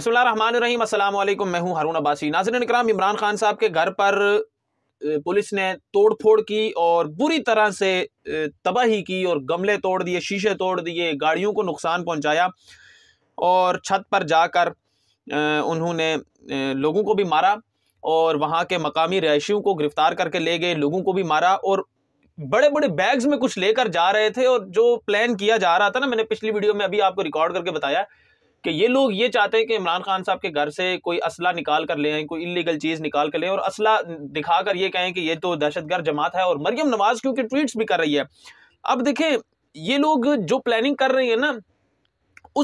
अस्सलाम वालेकुम मैं हूं हारून अब्बासी नाजरन कराम इमरान खान साहब के घर पर पुलिस ने तोड़ फोड़ की और बुरी तरह से तबाही की और गमले तोड़ दिए शीशे तोड़ दिए गाड़ियों को नुकसान पहुंचाया और छत पर जाकर उन्होंने लोगों को भी मारा और वहाँ के मकामी रहायशियों को गिरफ़्तार करके ले गए लोगों को भी मारा और बड़े बड़े बैग्स में कुछ लेकर जा रहे थे और जो प्लान किया जा रहा था ना मैंने पिछली वीडियो में अभी आपको रिकॉर्ड करके बताया कि ये लोग ये चाहते हैं कि इमरान खान साहब के घर से कोई असला निकाल कर ले आए कोई इलीगल चीज़ निकाल कर ले और असला दिखाकर ये कहें कि ये तो दहशतगर जमात है और मरियम नवाज क्योंकि ट्वीट्स भी कर रही है अब देखें ये लोग जो प्लानिंग कर रही है ना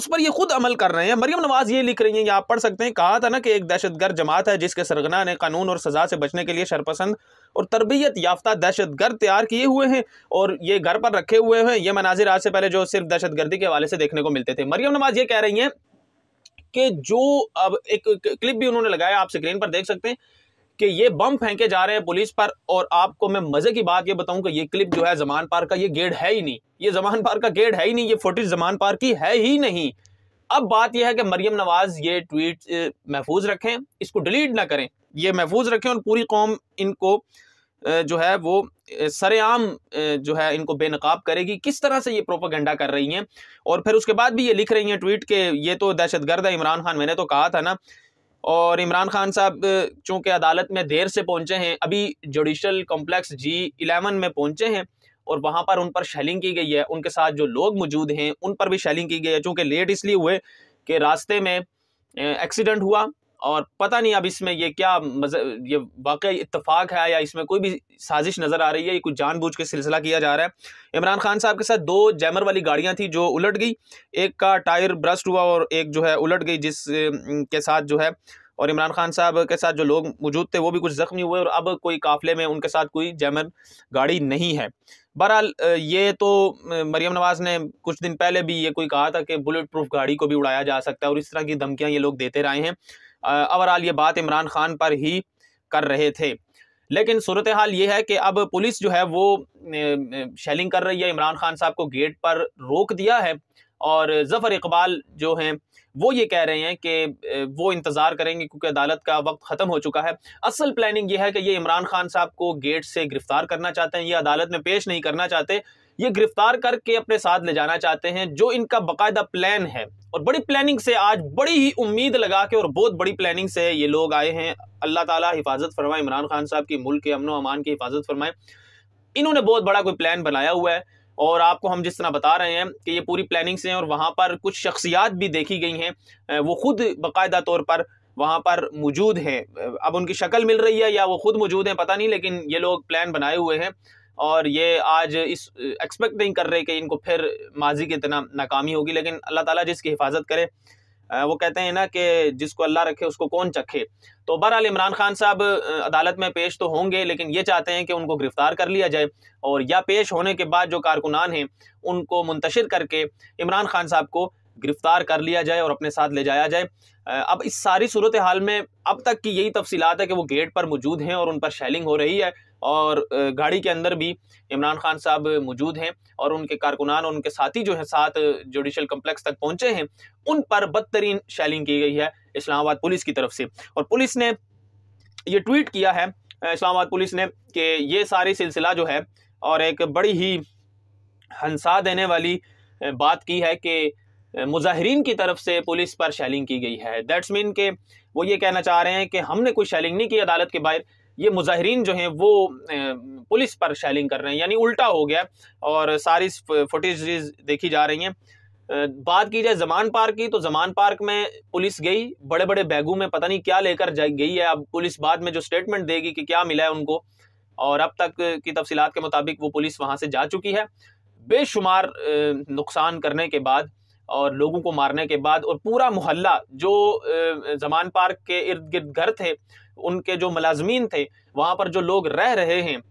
उस पर ये खुद अमल कर रहे हैं मरियम नवाज ये लिख रही हैं यहाँ पढ़ सकते हैं कहा था ना कि एक दहशतगर्द जमात है जिसके सरगना ने कानून और सजा से बचने के लिए शरपसंद और तरबियत याफ्ता दहशतगर्द तैयार किए हुए हैं और ये घर पर रखे हुए हैं ये मनाजिर आज से पहले जो सिर्फ दहशतगर्दी के हवाले से देखने को मिलते थे मरियम नवाज ये कह रही हैं कि जो अब एक क्लिप भी उन्होंने लगाया आप स्क्रीन पर देख सकते हैं कि ये बम फेंके जा रहे हैं पुलिस पर और आपको मैं मजे की बात ये बताऊं कि ये क्लिप जो है जमान पार का ये गेट है ही नहीं ये जमान पार का गेट है ही नहीं ये फुटेज जमान पार की है ही नहीं अब बात यह है कि मरियम नवाज ये ट्वीट महफूज रखें इसको डिलीट ना करें ये महफूज रखें और पूरी कौम इनको जो है वो सरेआम जो है इनको बेनकाब करेगी किस तरह से ये प्रोपागेंडा कर रही हैं और फिर उसके बाद भी ये लिख रही हैं ट्वीट के ये तो दहशत गर्द है इमरान खान मैंने तो कहा था ना और इमरान खान साहब चूँकि अदालत में देर से पहुँचे हैं अभी जुडिशल कॉम्प्लेक्स जी इलेवन में पहुँचे हैं और वहाँ पर उन पर शैलिंग की गई है उनके साथ जो लोग मौजूद हैं उन पर भी शैलिंग की गई है चूँकि लेट इसलिए हुए कि रास्ते में एक्सीडेंट हुआ और पता नहीं अब इसमें ये क्या मज़ ये वाकई इतफाक़ है या इसमें कोई भी साजिश नज़र आ रही है ये कुछ जानबूझ के सिलसिला किया जा रहा है इमरान खान साहब के साथ दो जैमर वाली गाड़ियाँ थी जो उलट गई एक का टायर ब्रस्ट हुआ और एक जो है उलट गई जिस के साथ जो है और इमरान खान साहब के साथ जो लोग मौजूद थे वो भी कुछ ज़ख्मी हुए और अब कोई काफ़िले में उनके साथ कोई जैमर गाड़ी नहीं है बहरहाल ये तो मरियम नवाज़ ने कुछ दिन पहले भी ये कोई कहा था कि बुलेट प्रूफ गाड़ी को भी उड़ाया जा सकता है और इस तरह की धमकियाँ ये लोग देते रहे हैं ओवरऑल ये बात इमरान खान पर ही कर रहे थे लेकिन सूरत हाल ये है कि अब पुलिस जो है वो शेलिंग कर रही है इमरान खान साहब को गेट पर रोक दिया है और जफ़र इकबाल जो हैं वो ये कह रहे हैं कि वो इंतज़ार करेंगे क्योंकि अदालत का वक्त ख़त्म हो चुका है असल प्लानिंग ये है कि ये इमरान खान साहब को गेट से गिरफ़्तार करना चाहते हैं ये अदालत में पेश नहीं करना चाहते ये गिरफ्तार करके अपने साथ ले जाना चाहते हैं जो इनका बाकायदा प्लान है और बड़ी प्लानिंग से आज बड़ी ही उम्मीद लगा के और बहुत बड़ी प्लानिंग से ये लोग आए हैं अल्लाह ताला हिफाजत फरमाए इमरान खान साहब की मुल्क के अमनो अमान की हिफाजत फरमाए इन्होंने बहुत बड़ा कोई प्लान बनाया हुआ है और आपको हम जिस तरह बता रहे हैं कि ये पूरी प्लानिंग से हैं और वहाँ पर कुछ शख्सियात भी देखी गई हैं वो खुद बाकायदा तौर पर वहाँ पर मौजूद हैं अब उनकी शक्ल मिल रही है या वो खुद मौजूद हैं पता नहीं लेकिन ये लोग प्लान बनाए हुए हैं और ये आज इस एक्सपेक्ट नहीं कर रहे कि इनको फिर माजी की इतना नाकामी होगी लेकिन अल्लाह ताला जिसकी हिफाजत करे वो कहते हैं ना कि जिसको अल्लाह रखे उसको कौन चखे तो बहरहाल इमरान खान साहब अदालत में पेश तो होंगे लेकिन ये चाहते हैं कि उनको गिरफ्तार कर लिया जाए और या पेश होने के बाद जो कारकुनान हैं उनको मुंतशिर करके इमरान खान साहब को गिरफ्तार कर लिया जाए और अपने साथ ले जाया जाए अब इस सारी सूरत हाल में अब तक की यही तफसीत है कि वो गेट पर मौजूद हैं और उन पर शैलिंग हो रही है और गाड़ी के अंदर भी इमरान खान साहब मौजूद हैं और उनके कारकुनान और उनके साथी जो हैं साथ जुडिशल कम्प्लेक्स तक पहुंचे हैं उन पर बदतरीन शैलिंग की गई है इस्लामाबाद पुलिस की तरफ से और पुलिस ने ये ट्वीट किया है इस्लामाबाद पुलिस ने कि ये सारी सिलसिला जो है और एक बड़ी ही हंसा देने वाली बात की है कि मुजाहरीन की तरफ से पुलिस पर शैलिंग की गई है दैट्स मीन के वो ये कहना चाह रहे हैं कि हमने कोई शैलिंग नहीं की अदालत के बाहर ये मुजाहरीन जो हैं वो पुलिस पर शैलिंग कर रहे हैं यानी उल्टा हो गया और सारी फुटेज देखी जा रही हैं बात की जाए जमान पार्क की तो जमान पार्क में पुलिस गई बड़े बड़े बैगों में पता नहीं क्या लेकर गई है अब पुलिस बाद में जो स्टेटमेंट देगी कि क्या मिला है उनको और अब तक की तफसीत के मुताबिक वो पुलिस वहाँ से जा चुकी है बेशुमार नुकसान करने के बाद और लोगों को मारने के बाद और पूरा मोहल्ला जो जमान पार्क के इर्द गिर्द घर थे उनके जो मलाजमीन थे वहाँ पर जो लोग रह रहे हैं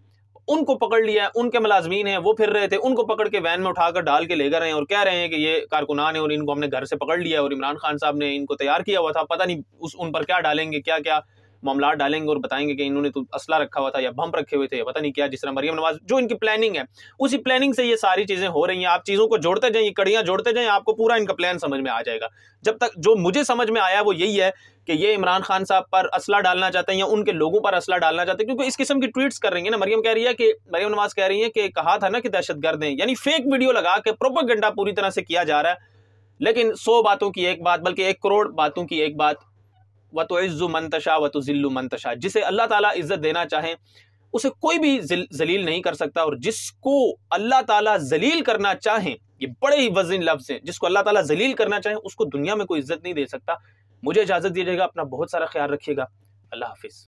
उनको पकड़ लिया उनके मलाजमीन हैं वो फिर रहे थे उनको पकड़ के वैन में उठाकर डाल के ले गए हैं और कह रहे हैं कि ये कारकुनान है और इनको हमने घर से पकड़ लिया और इमरान खान साहब ने इनको तैयार किया हुआ था पता नहीं उस उन पर क्या डालेंगे क्या क्या मामला डालेंगे और बताएंगे कि इन्होंने तो असला रखा हुआ था या भंप रखे हुए थे या पता नहीं क्या जिस तरह मरियम नवाज जो इनकी प्लानिंग है उसी प्लानिंग से ये सारी चीज़ें हो रही हैं आप चीज़ों को जोड़ते जाए कड़ियाँ जोड़ते जाए आपको पूरा इनका प्लान समझ में आ जाएगा जब तक जो मुझे समझ में आया वो यही है कि ये इमरान खान साहब पर असला डालना चाहते हैं या उनके लोगों पर असला डालना चाहते हैं क्योंकि इस किस्म की ट्वीट्स कर रही है ना मरियम कह रही है कि मरियम नवाज कह रही है कि कहा था ना कि दहशत गर्द हैं यानी फेक वीडियो लगा के प्रोपागेंडा पूरी तरह से किया जा रहा है लेकिन सौ बातों की एक बात बल्कि एक करोड़ बातों की एक बात व तो इज़्ज़ु मनतशा व तो ज़िल्लु मनतशा जिसे अल्लाह ताला इज़्ज़त देना चाहे उसे कोई भी जलील नहीं कर सकता और जिसको अल्लाह ताला जलील करना चाहे ये बड़े ही वजन लफ्ज़ हैं जिसको अल्लाह ताला जलील करना चाहे उसको दुनिया में कोई इज़्ज़त नहीं दे सकता मुझे इजाज़त दीजिएगा अपना बहुत सारा ख्याल रखिएगा अल्लाह हाफिज़